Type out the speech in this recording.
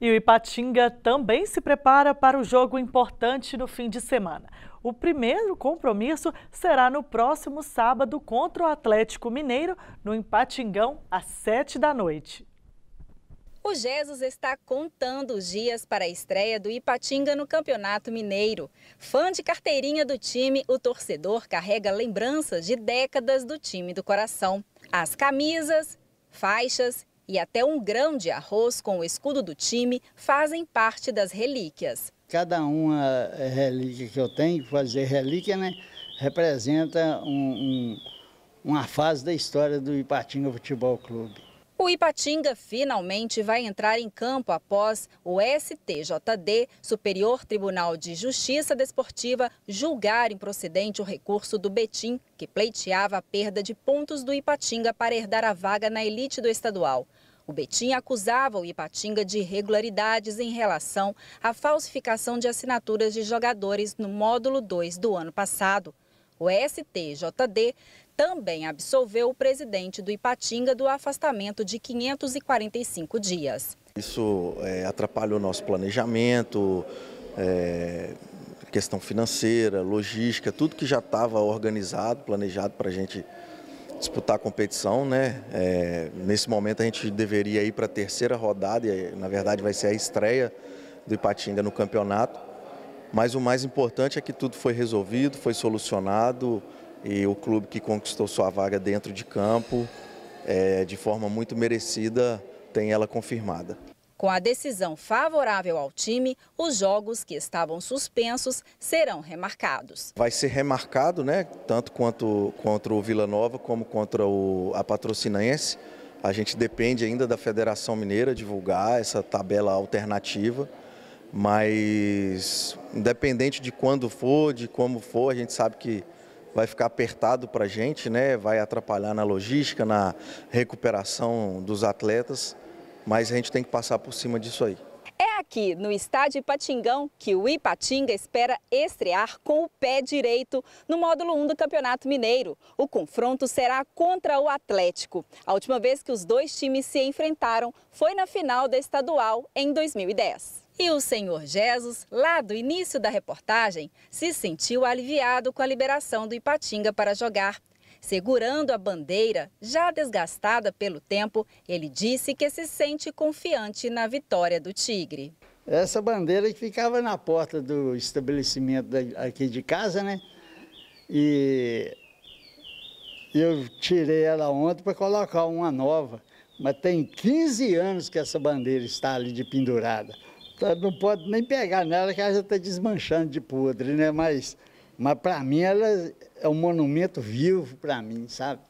E o Ipatinga também se prepara para o jogo importante no fim de semana. O primeiro compromisso será no próximo sábado contra o Atlético Mineiro, no Ipatingão, às 7 da noite. O Jesus está contando os dias para a estreia do Ipatinga no Campeonato Mineiro. Fã de carteirinha do time, o torcedor carrega lembranças de décadas do time do coração. As camisas, faixas e até um grão de arroz com o escudo do time fazem parte das relíquias. Cada uma eh, relíquia que eu tenho, fazer relíquia, né, representa um, um, uma fase da história do Ipatinga Futebol Clube. O Ipatinga finalmente vai entrar em campo após o STJD, Superior Tribunal de Justiça Desportiva, julgar improcedente o recurso do Betim, que pleiteava a perda de pontos do Ipatinga para herdar a vaga na elite do estadual. O Betim acusava o Ipatinga de irregularidades em relação à falsificação de assinaturas de jogadores no módulo 2 do ano passado. O STJD também absolveu o presidente do Ipatinga do afastamento de 545 dias. Isso é, atrapalha o nosso planejamento, é, questão financeira, logística, tudo que já estava organizado, planejado para a gente disputar a competição, né? É, nesse momento a gente deveria ir para a terceira rodada, e na verdade vai ser a estreia do Ipatinga no campeonato. Mas o mais importante é que tudo foi resolvido, foi solucionado e o clube que conquistou sua vaga dentro de campo, é, de forma muito merecida, tem ela confirmada. Com a decisão favorável ao time, os jogos que estavam suspensos serão remarcados. Vai ser remarcado, né? Tanto quanto contra o Vila Nova como contra o, a Patrocinense. A gente depende ainda da Federação Mineira divulgar essa tabela alternativa. Mas, independente de quando for, de como for, a gente sabe que vai ficar apertado para a gente, né? vai atrapalhar na logística, na recuperação dos atletas, mas a gente tem que passar por cima disso aí. É aqui, no estádio Ipatingão, que o Ipatinga espera estrear com o pé direito no módulo 1 do Campeonato Mineiro. O confronto será contra o Atlético. A última vez que os dois times se enfrentaram foi na final da estadual em 2010. E o senhor Jesus, lá do início da reportagem, se sentiu aliviado com a liberação do Ipatinga para jogar. Segurando a bandeira, já desgastada pelo tempo, ele disse que se sente confiante na vitória do Tigre. Essa bandeira que ficava na porta do estabelecimento aqui de casa, né? E eu tirei ela ontem para colocar uma nova. Mas tem 15 anos que essa bandeira está ali de pendurada. Tá, não pode nem pegar nela, que ela já está desmanchando de podre, né? Mas, mas para mim, ela é um monumento vivo para mim, sabe?